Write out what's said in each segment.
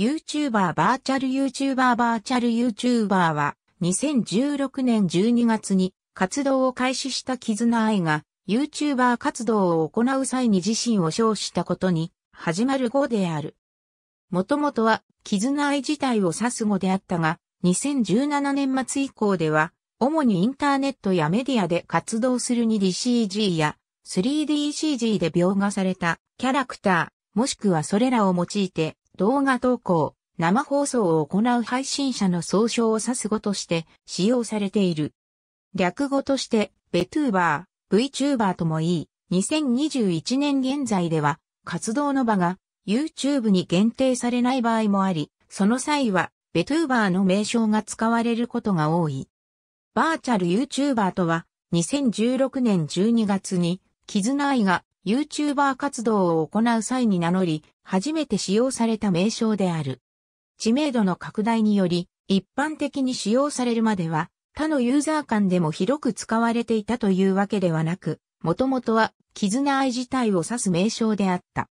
YouTuber バーチャル YouTuber バーチャル YouTuber は2016年12月に活動を開始した絆愛が YouTuber 活動を行う際に自身を称したことに始まる語である。もともとは絆愛自体を指す語であったが2017年末以降では主にインターネットやメディアで活動する 2DCG や 3DCG で描画されたキャラクターもしくはそれらを用いて動画投稿、生放送を行う配信者の総称を指す語として使用されている。略語として、ベトゥーバー、VTuber ともいい、2021年現在では、活動の場が YouTube に限定されない場合もあり、その際は、ベトゥーバーの名称が使われることが多い。バーチャル YouTuber とは、2016年12月に、絆愛が YouTuber 活動を行う際に名乗り、初めて使用された名称である。知名度の拡大により、一般的に使用されるまでは、他のユーザー間でも広く使われていたというわけではなく、もともとは、絆愛自体を指す名称であった。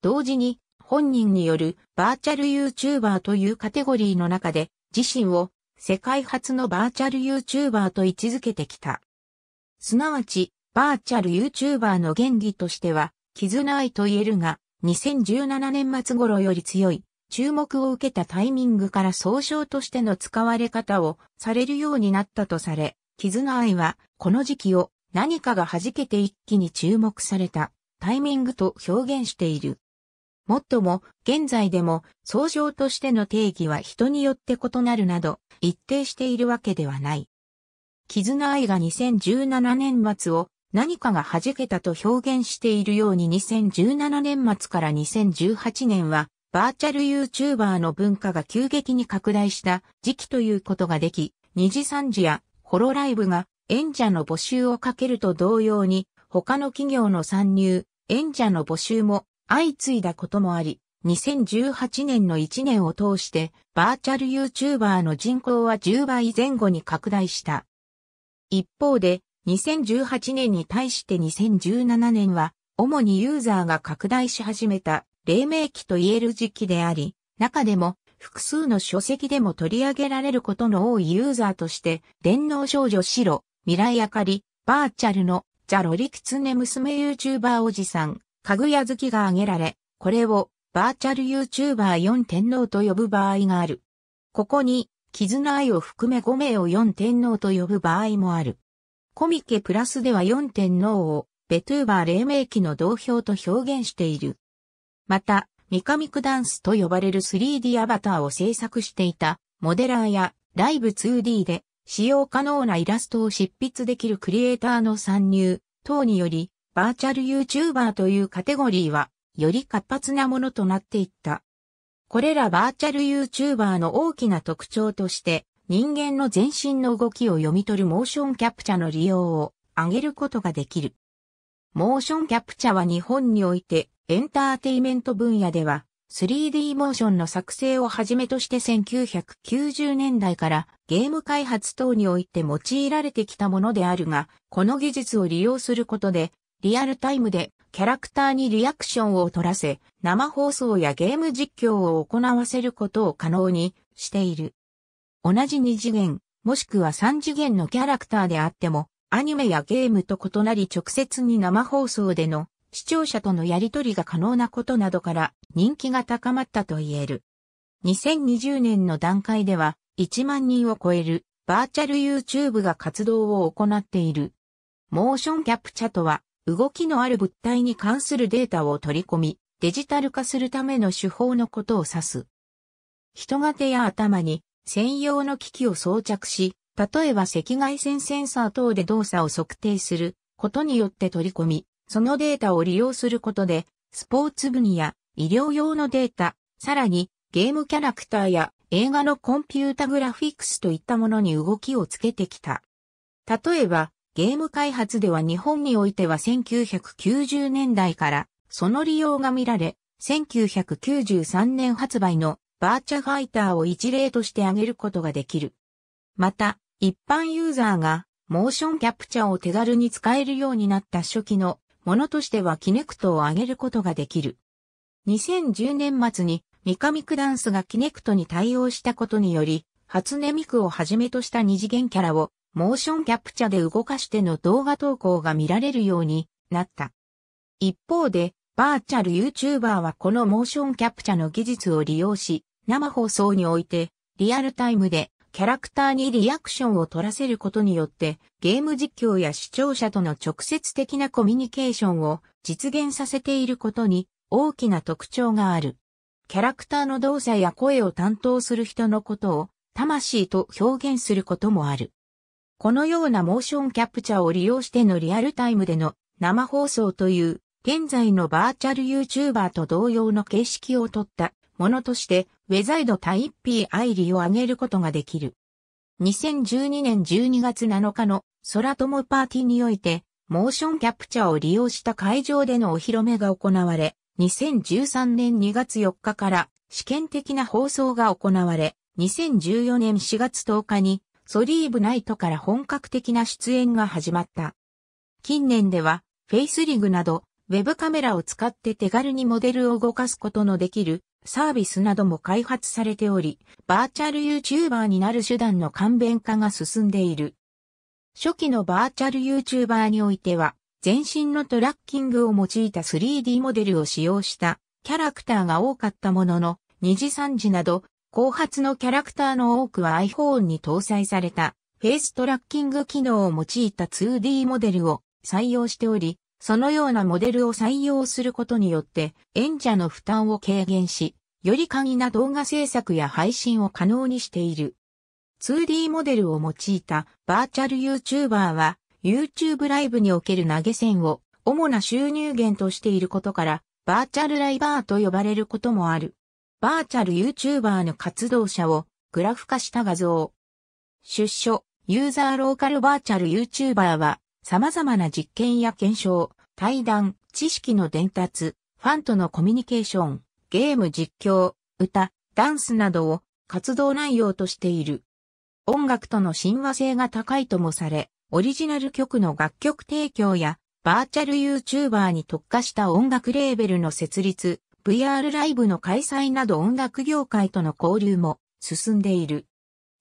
同時に、本人によるバーチャル YouTuber というカテゴリーの中で、自身を世界初のバーチャル YouTuber と位置づけてきた。すなわち、バーチャル YouTuber の原理としては、絆愛と言えるが、2017年末頃より強い、注目を受けたタイミングから総称としての使われ方をされるようになったとされ、絆愛は、この時期を何かが弾けて一気に注目されたタイミングと表現している。もっとも、現在でも、総称としての定義は人によって異なるなど、一定しているわけではない。絆愛が2017年末を何かが弾けたと表現しているように2017年末から2018年はバーチャル YouTuber の文化が急激に拡大した時期ということができ、二次三次やホロライブが演者の募集をかけると同様に他の企業の参入、演者の募集も相次いだこともあり、2018年の1年を通してバーチャル YouTuber の人口は10倍前後に拡大した。一方で2018年に対して2017年は、主にユーザーが拡大し始めた、黎明期と言える時期であり、中でも、複数の書籍でも取り上げられることの多いユーザーとして、電脳少女白、未来あかり、バーチャルの、ジャロリキツネ娘 YouTuber おじさん、かぐや好きが挙げられ、これを、バーチャル YouTuber4 天皇と呼ぶ場合がある。ここに、絆愛を含め5名を4天皇と呼ぶ場合もある。コミケプラスでは4天のをベトゥーバー黎明期の同票と表現している。また、ミカミクダンスと呼ばれる 3D アバターを制作していたモデラーやライブ 2D で使用可能なイラストを執筆できるクリエイターの参入等によりバーチャル YouTuber というカテゴリーはより活発なものとなっていった。これらバーチャル YouTuber の大きな特徴として人間の全身の動きを読み取るモーションキャプチャの利用を挙げることができる。モーションキャプチャは日本においてエンターテイメント分野では 3D モーションの作成をはじめとして1990年代からゲーム開発等において用いられてきたものであるが、この技術を利用することでリアルタイムでキャラクターにリアクションを取らせ、生放送やゲーム実況を行わせることを可能にしている。同じ二次元、もしくは三次元のキャラクターであっても、アニメやゲームと異なり直接に生放送での視聴者とのやりとりが可能なことなどから人気が高まったと言える。2020年の段階では1万人を超えるバーチャル YouTube が活動を行っている。モーションキャプチャとは動きのある物体に関するデータを取り込みデジタル化するための手法のことを指す。人手や頭に専用の機器を装着し、例えば赤外線センサー等で動作を測定することによって取り込み、そのデータを利用することで、スポーツ分野、医療用のデータ、さらにゲームキャラクターや映画のコンピュータグラフィックスといったものに動きをつけてきた。例えば、ゲーム開発では日本においては1990年代からその利用が見られ、1993年発売のバーチャファイターを一例として挙げることができる。また、一般ユーザーがモーションキャプチャを手軽に使えるようになった初期のものとしてはキネクトを挙げることができる。2010年末にミカミクダンスがキネクトに対応したことにより、初音ミクをはじめとした二次元キャラをモーションキャプチャで動かしての動画投稿が見られるようになった。一方で、バーチャル YouTuber はこのモーションキャプチャの技術を利用し、生放送において、リアルタイムでキャラクターにリアクションを取らせることによって、ゲーム実況や視聴者との直接的なコミュニケーションを実現させていることに大きな特徴がある。キャラクターの動作や声を担当する人のことを魂と表現することもある。このようなモーションキャプチャーを利用してのリアルタイムでの生放送という現在のバーチャル YouTuber と同様の形式をとったものとしてウェザイドタイッピーアイリーを挙げることができる。2012年12月7日の空友パーティーにおいて、モーションキャプチャーを利用した会場でのお披露目が行われ、2013年2月4日から試験的な放送が行われ、2014年4月10日にソリーブナイトから本格的な出演が始まった。近年ではフェイスリグなどウェブカメラを使って手軽にモデルを動かすことのできるサービスなども開発されており、バーチャル YouTuber になる手段の簡便化が進んでいる。初期のバーチャル YouTuber においては、全身のトラッキングを用いた 3D モデルを使用したキャラクターが多かったものの、2次3次など、後発のキャラクターの多くは iPhone に搭載されたフェイストラッキング機能を用いた 2D モデルを採用しており、そのようなモデルを採用することによって演者の負担を軽減し、より簡易な動画制作や配信を可能にしている。2D モデルを用いたバーチャル YouTuber は YouTube ライブにおける投げ銭を主な収入源としていることからバーチャルライバーと呼ばれることもある。バーチャル YouTuber の活動者をグラフ化した画像。出所、ユーザーローカルバーチャル YouTuber は様々な実験や検証、対談、知識の伝達、ファンとのコミュニケーション、ゲーム実況、歌、ダンスなどを活動内容としている。音楽との親和性が高いともされ、オリジナル曲の楽曲提供や、バーチャル YouTuber に特化した音楽レーベルの設立、VR ライブの開催など音楽業界との交流も進んでいる。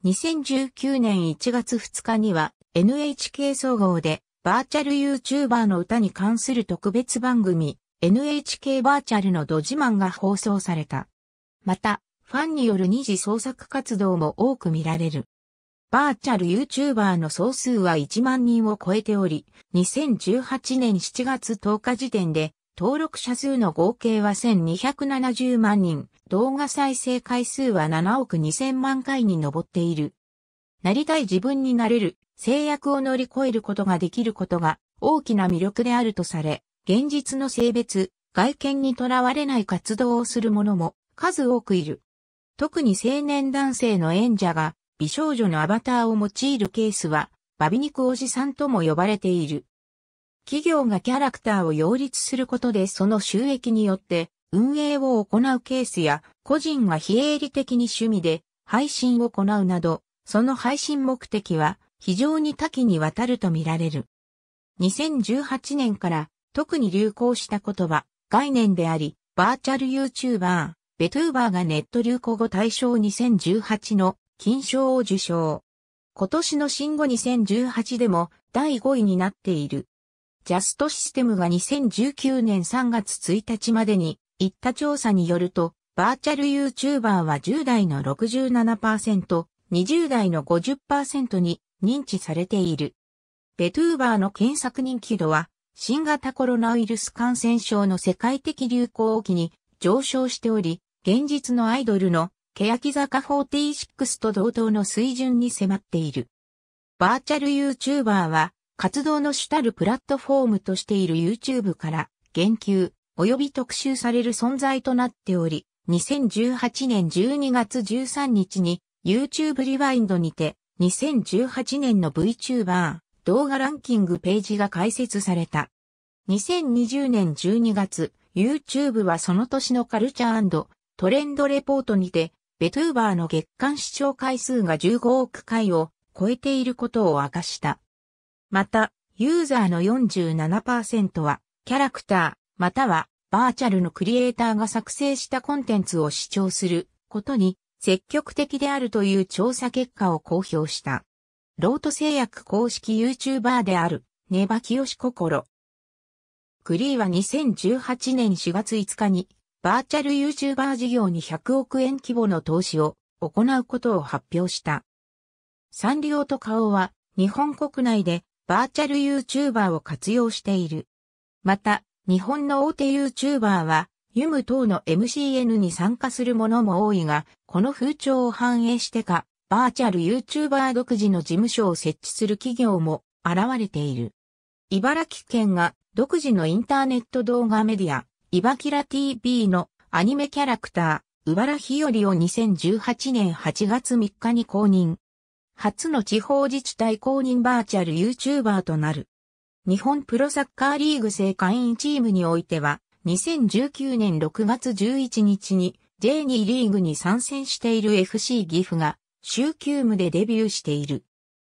2019年1月2日には NHK 総合でバーチャル YouTuber の歌に関する特別番組 NHK バーチャルのド自慢が放送された。また、ファンによる二次創作活動も多く見られる。バーチャル YouTuber の総数は1万人を超えており、2018年7月10日時点で、登録者数の合計は1270万人、動画再生回数は7億2000万回に上っている。なりたい自分になれる、制約を乗り越えることができることが大きな魅力であるとされ、現実の性別、外見にとらわれない活動をする者も数多くいる。特に青年男性の演者が美少女のアバターを用いるケースは、バビ肉おじさんとも呼ばれている。企業がキャラクターを擁立することでその収益によって運営を行うケースや個人が非営利的に趣味で配信を行うなどその配信目的は非常に多岐にわたるとみられる。2018年から特に流行した言葉、概念であり、バーチャル YouTuber、ベトゥーバーがネット流行語大賞2018の金賞を受賞。今年の新語2018でも第5位になっている。ジャストシステムが2019年3月1日までに行った調査によると、バーチャル YouTuber は10代の67%、20代の50%に認知されている。ベトゥーバーの検索人気度は、新型コロナウイルス感染症の世界的流行を機に上昇しており、現実のアイドルの欅坂46と同等の水準に迫っている。バーチャル YouTuber は活動の主たるプラットフォームとしている YouTube から言及及び特集される存在となっており、2018年12月13日に YouTube リワインドにて、2018年の VTuber 動画ランキングページが開設された。2020年12月、YouTube はその年のカルチャートレンドレポートにて、ベトゥーバーの月間視聴回数が15億回を超えていることを明かした。また、ユーザーの47%は、キャラクター、または、バーチャルのクリエイターが作成したコンテンツを視聴することに積極的であるという調査結果を公表した。ロート製薬公式 YouTuber である、ネバキヨシココロ。グリーは2018年4月5日に、バーチャル YouTuber 事業に100億円規模の投資を行うことを発表した。サンリオとカオは、日本国内でバーチャル YouTuber を活用している。また、日本の大手 YouTuber は、ユム等の MCN に参加する者も多いが、この風潮を反映してか、バーチャル YouTuber 独自の事務所を設置する企業も現れている。茨城県が独自のインターネット動画メディア、イバキラ TV のアニメキャラクター、茨バラ日和を2018年8月3日に公認。初の地方自治体公認バーチャル YouTuber となる。日本プロサッカーリーグ正会員チームにおいては、2019年6月11日に J2 リーグに参戦している FC 岐阜が週休務でデビューしている。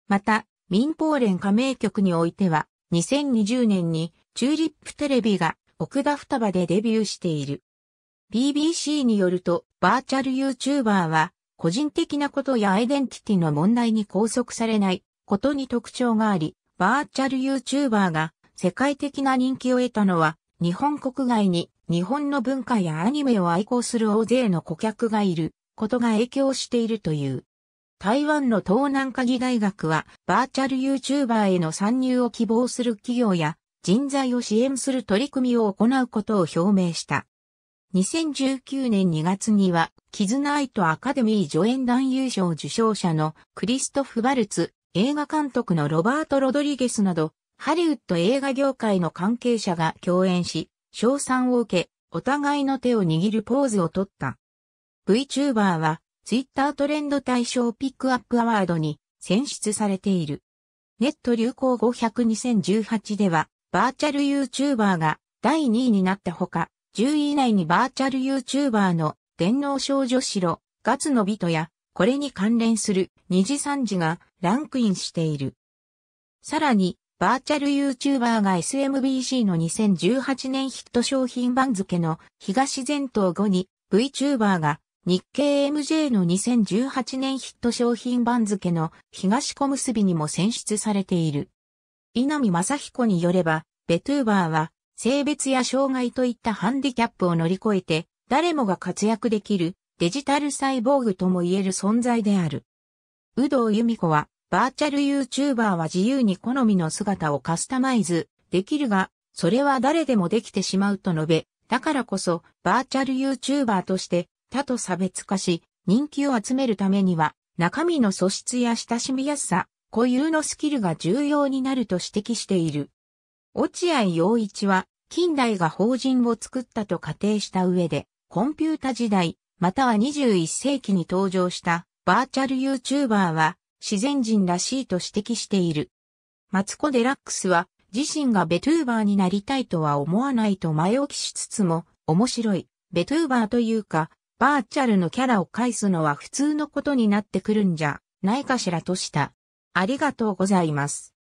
また、民放連加盟局においては2020年にチューリップテレビが奥田双葉でデビューしている。BBC によるとバーチャル YouTuber は個人的なことやアイデンティティの問題に拘束されないことに特徴があり、バーチャル YouTuber が世界的な人気を得たのは日本国外に日本の文化やアニメを愛好する大勢の顧客がいることが影響しているという。台湾の東南科技大学はバーチャル YouTuber への参入を希望する企業や人材を支援する取り組みを行うことを表明した。2019年2月には、キズナイトアカデミー助演男優賞受賞者のクリストフ・バルツ、映画監督のロバート・ロドリゲスなど、ハリウッド映画業界の関係者が共演し、賞賛を受け、お互いの手を握るポーズをとった。VTuber は、ツイッタートレンド対象ピックアップアワードに選出されている。ネット流行5 0 0 2 0 1 8では、バーチャル YouTuber が第2位になったほか、10位以内にバーチャル YouTuber の電脳少女白、ガツのトや、これに関連する二次三次がランクインしている。さらに、バーチャル YouTuber が SMBC の2018年ヒット商品番付の東前頭後に VTuber が日経 MJ の2018年ヒット商品番付の東小結にも選出されている。稲見正彦によれば、ベトゥーバーは性別や障害といったハンディキャップを乗り越えて誰もが活躍できるデジタルサイボーグとも言える存在である。有働由美子はバーチャル YouTuber は自由に好みの姿をカスタマイズできるが、それは誰でもできてしまうと述べ、だからこそバーチャル YouTuber として他と差別化し、人気を集めるためには、中身の素質や親しみやすさ、固有のスキルが重要になると指摘している。落合陽一は、近代が法人を作ったと仮定した上で、コンピュータ時代、または21世紀に登場したバーチャル YouTuber は、自然人らしいと指摘している。マツコ・デラックスは自身がベトゥーバーになりたいとは思わないと前置きしつつも面白いベトゥーバーというかバーチャルのキャラを返すのは普通のことになってくるんじゃないかしらとした。ありがとうございます。